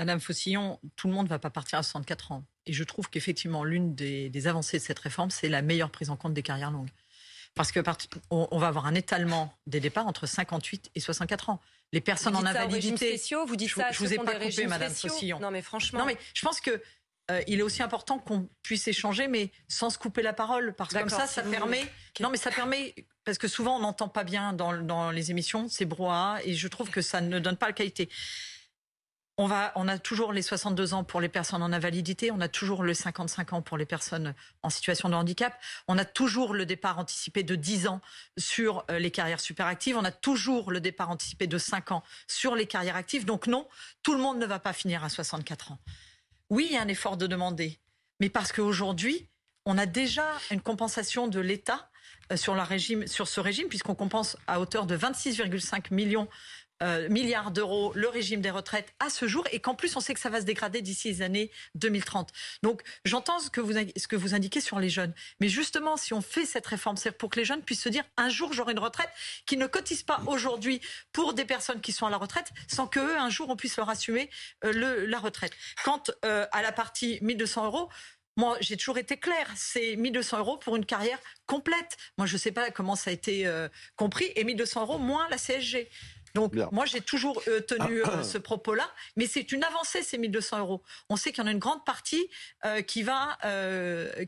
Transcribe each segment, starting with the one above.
Madame Faucillon, tout le monde ne va pas partir à 64 ans. Et je trouve qu'effectivement, l'une des, avancées de cette réforme, c'est la meilleure prise en compte des carrières longues. Parce que on, va avoir un étalement des départs entre 58 et 64 ans. Les personnes en invalidité. spéciaux, vous dites ça je vous ai pas coupé, Madame spéciaux. Non, mais franchement. Non, mais je pense que euh, il est aussi important qu'on puisse échanger, mais sans se couper la parole, parce que comme ça, ça permet. Non, mais ça permet parce que souvent on n'entend pas bien dans, dans les émissions, c'est brouhaha, et je trouve que ça ne donne pas la qualité on, a toujours les 62 ans pour les personnes en invalidité, on a toujours le 55 ans pour les personnes en situation de handicap, on a toujours le départ anticipé de 10 ans sur euh, les carrières superactives, on a toujours le départ anticipé de 5 ans sur les carrières actives. Donc non, tout le monde ne va pas finir à 64 ans. Oui, il y a un effort de demander, mais parce qu'aujourd'hui, on a déjà une compensation de l'État euh, sur, sur ce régime, puisqu'on compense à hauteur de 26,5 millions euh, milliards d'euros le régime des retraites à ce jour et qu'en plus on sait que ça va se dégrader d'ici les années 2030. Donc j'entends ce, que vous, ce que vous indiquez sur les jeunes. Mais justement, si on fait cette réforme, c'est pour que les jeunes puissent se dire un jour j'aurai une retraite, qui ne cotise pas aujourd'hui pour des personnes qui sont à la retraite sans qu'eux, un jour, on puisse leur assumer euh, la retraite. Quant euh, à la partie 1200 euros, moi, j'ai toujours été clair c'est 1200 euros pour une carrière complète. Moi, je ne sais pas comment ça a été compris, et 1200 euros moins la CSG. Donc moi j'ai toujours euh, tenu ah. euh, ce propos-là, mais c'est une avancée ces 1200 euros. On sait qu'il y en a une grande partie euh, qui va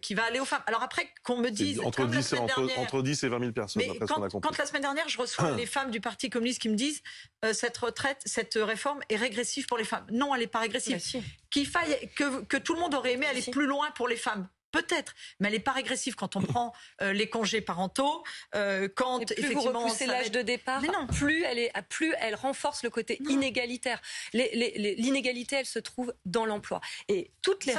qui va aller aux femmes. Alors après qu'on me dise entre 10, et, entre, 10 et 20 000 personnes. quand, quand, la semaine dernière je reçois ah. les femmes du Parti communiste qui me disent cette retraite, cette réforme est régressive pour les femmes. Non, elle n'est pas régressive. Qu'il faille que, tout le monde aurait aimé aller plus loin pour les femmes. Peut-être, mais elle n'est pas régressive quand on prend euh, les congés parentaux, euh, quand et plus effectivement l'âge de départ, non. plus elle est, plus elle renforce le côté inégalitaire. L'inégalité, elle se trouve dans l'emploi. Et toutes les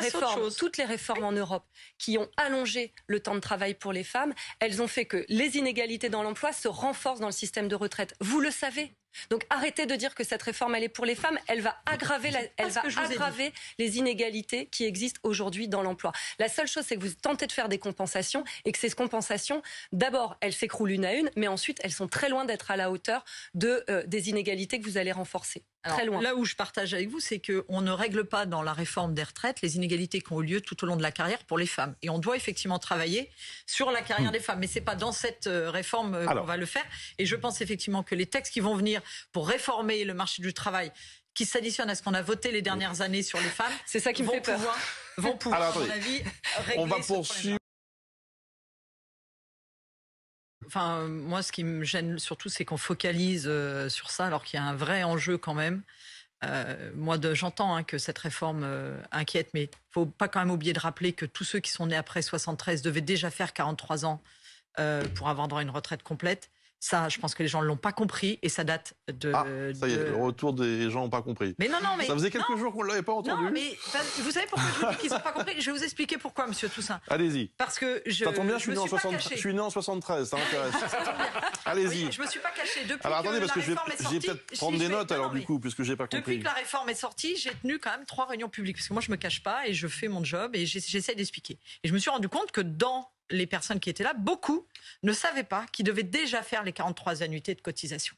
toutes les réformes en Europe qui ont allongé le temps de travail pour les femmes, elles ont fait que les inégalités dans l'emploi se renforcent dans le système de retraite. Vous le savez, donc arrêtez de dire que cette réforme elle est pour les femmes, elle va aggraver, les inégalités qui existent aujourd'hui dans l'emploi. La seule chose c'est que vous tentez de faire des compensations et que ces compensations, d'abord elles s'écroulent une à une, mais ensuite elles sont très loin d'être à la hauteur euh, des inégalités que vous allez renforcer loin. Là où je partage avec vous, c'est qu'on ne règle pas dans la réforme des retraites les inégalités qui ont eu lieu tout au long de la carrière pour les femmes. Et on doit effectivement travailler sur la carrière hmm. des femmes. Mais c'est pas dans cette euh, réforme euh, qu'on va le faire. Et je pense effectivement que les textes qui vont venir pour réformer le marché du travail qui s'additionnent à ce qu'on a voté les dernières années sur les femmes. C'est ça qui me vont Pouvoir, Alors, à mon avis, régler on va poursuivre. Enfin, moi, ce qui me gêne surtout, c'est qu'on focalise euh, sur ça, alors qu'il y a un vrai enjeu quand même. Euh, moi, j'entends hein, que cette réforme euh, inquiète, mais il faut pas quand même oublier de rappeler que tous ceux qui sont nés après 73 devaient déjà faire 43 ans pour avoir droit à une retraite complète. Ça, je pense que les gens ne l'ont pas compris et ça date de. Ah, ça y est, le retour des gens n'ont pas compris. Mais non, non, mais. Ça faisait quelques jours qu'on ne l'avait pas entendu. Non, mais vous savez pourquoi je vous dis qu'ils n'ont pas compris Je vais vous expliquer pourquoi, monsieur Toussaint. Allez-y. Parce que je. Ça bien, je, suis, né en je suis né en 73, ça Allez-y. je ne me suis pas caché. Depuis alors, attendez, parce que je vais, peut-être prendre des notes, alors, du coup, puisque je n'ai pas compris. Depuis que la réforme est sortie, j'ai tenu quand même trois réunions publiques. Parce que moi, je ne me cache pas et je fais mon job et j'essaie d'expliquer. Et je me suis rendu compte que dans les personnes qui étaient là, beaucoup ne savaient pas qu'ils devaient déjà faire les 43 annuités de cotisation.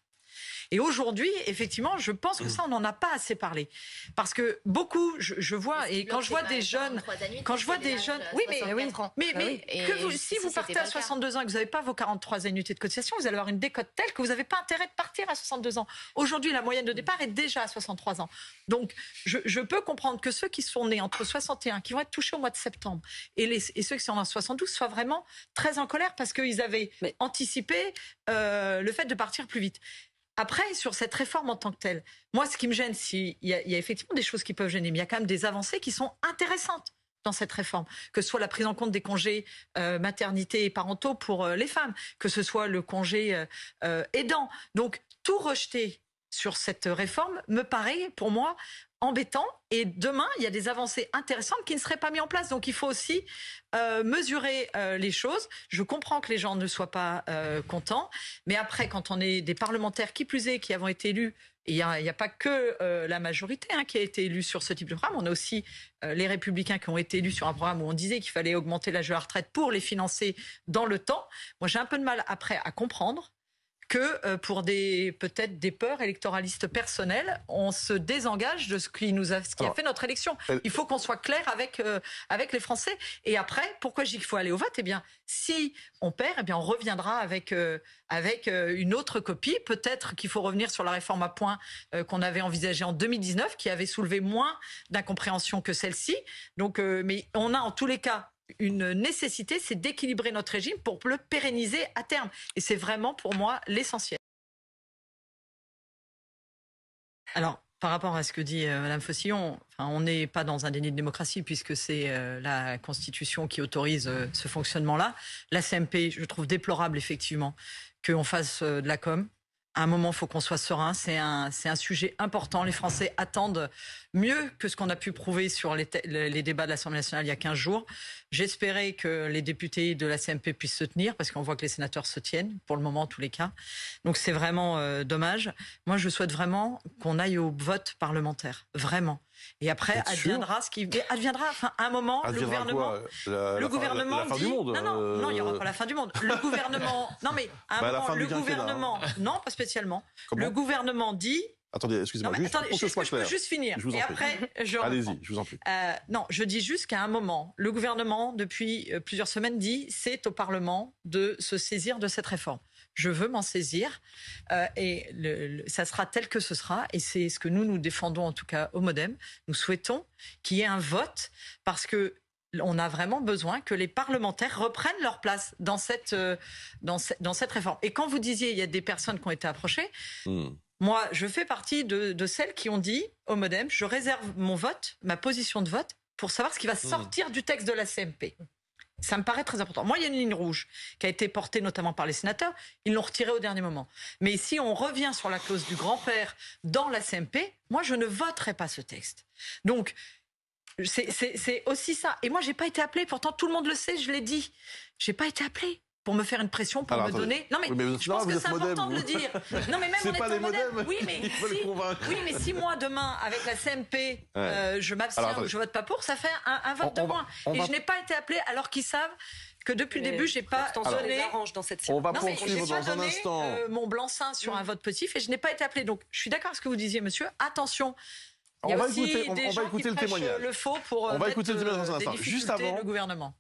Et aujourd'hui, effectivement, je pense que ça, on n'en a pas assez parlé. Parce que beaucoup, je, vois, et quand je vois des jeunes, quand je vois des jeunes, oui, mais, mais, bah si vous partez à 62 ans et que vous n'avez pas vos 43 annuités de cotisation, vous allez avoir une décote telle que vous n'avez pas intérêt de partir à 62 ans. Aujourd'hui, la moyenne de mm. départ est déjà à 63 ans. Donc, je, peux comprendre que ceux qui sont nés entre 61, qui vont être touchés au mois de septembre, et, ceux qui sont en 72 soient vraiment très en colère parce qu'ils avaient anticipé euh, le fait de partir plus vite. Après, sur cette réforme en tant que telle, moi, ce qui me gêne, s'il y, y, a effectivement des choses qui peuvent gêner, mais il y a quand même des avancées qui sont intéressantes dans cette réforme, que ce soit la prise en compte des congés euh, maternité et parentaux pour euh, les femmes, que ce soit le congé euh, aidant. Donc, tout rejeter sur cette réforme me paraît pour moi embêtant et demain il y a des avancées intéressantes qui ne seraient pas mises en place donc il faut aussi euh, mesurer euh, les choses je comprends que les gens ne soient pas euh, contents mais après quand on est des parlementaires qui plus est qui avons été élus il n'y a, pas que la majorité hein, qui a été élue sur ce type de programme. On a aussi les Républicains qui ont été élus sur un programme où on disait qu'il fallait augmenter l'âge de la retraite pour les financer dans le temps. Moi, j'ai un peu de mal après à comprendre que euh, pour des peut-être des peurs électoralistes personnelles, on se désengage de ce qui nous a, qui a fait notre élection. Il faut qu'on soit clair avec euh, avec les Français. Et après, pourquoi dis qu'il faut aller au vote Eh bien, si on perd, eh bien, on reviendra avec euh, avec une autre copie. Peut-être qu'il faut revenir sur la réforme à points qu'on avait envisagée en 2019, qui avait soulevé moins d'incompréhension que celle-ci. Donc, mais on a en tous les cas une nécessité, c'est d'équilibrer notre régime pour le pérenniser à terme. Et c'est vraiment pour moi l'essentiel. Alors, par rapport à ce que dit euh, Mme Faucillon, on n'est pas dans un déni de démocratie puisque c'est euh, la Constitution qui autorise euh, ce fonctionnement-là. La CMP, je trouve déplorable effectivement qu'on fasse de la com, à un moment, il faut qu'on soit serein. C'est un, sujet important. Les Français attendent mieux que ce qu'on a pu prouver sur les, débats de l'Assemblée nationale il y a 15 jours. J'espérais que les députés de la CMP puissent se tenir, parce qu'on voit que les sénateurs se tiennent, pour le moment, tous les cas. Donc c'est vraiment euh, dommage. Moi, je souhaite vraiment qu'on aille au vote parlementaire. Vraiment. Et après, adviendra ce qui adviendra. Enfin, à un moment, le gouvernement, le gouvernement fin dit, du monde. non, non, euh, non, il n'y aura pas la fin du monde. Le gouvernement, non mais à un bah, moment, le hein. gouvernement, non, pas spécialement. le gouvernement dit. Attendez, excusez-moi, juste je, peux juste finir. Je vous en prie. Allez-y, je vous en prie. Euh, non, je dis juste qu'à un moment, le gouvernement, depuis euh, plusieurs semaines, dit c'est au Parlement de se saisir de cette réforme je veux m'en saisir euh, et ça sera tel que ce sera et c'est ce que nous nous défendons en tout cas au Modem. Nous souhaitons qu'il y ait un vote parce que on a vraiment besoin que les parlementaires reprennent leur place dans cette, euh, dans, dans cette réforme. Et quand vous disiez il y a des personnes qui ont été approchées, hmm. moi je fais partie de, celles qui ont dit au Modem je réserve mon vote, ma position de vote pour savoir ce qui va hmm. sortir du texte de la CMP. Ça me paraît très important. Moi, il y a une ligne rouge qui a été portée notamment par les sénateurs. Ils l'ont retirée au dernier moment. Mais si on revient sur la clause du grand-père dans la CMP, moi, je ne voterai pas ce texte. Donc, c'est aussi ça. Et moi, je n'ai pas été appelée. Pourtant, tout le monde le sait, je l'ai dit. Je n'ai pas été appelée pour me faire une pression, pour me donner. Non mais, je pense que c'est important modem, de le dire. Non mais même en étant modem. Oui mais, si, oui mais si moi demain avec la CMP euh, je m'abstiens ou je vote pas pour, ça fait un, vote de moins. Et je n'ai pas été appelé alors qu'ils savent que depuis le début, j'ai pas donné. dans cette On va non, poursuivre dans un instant. Euh, mon blanc-seing sur mm. un vote positif et je n'ai pas été appelé. Donc, je suis d'accord avec ce que vous disiez, monsieur. Attention. on, va écouter, va écouter, le témoignage. Le faux pour on euh, va écouter le témoignage Juste avant, le gouvernement.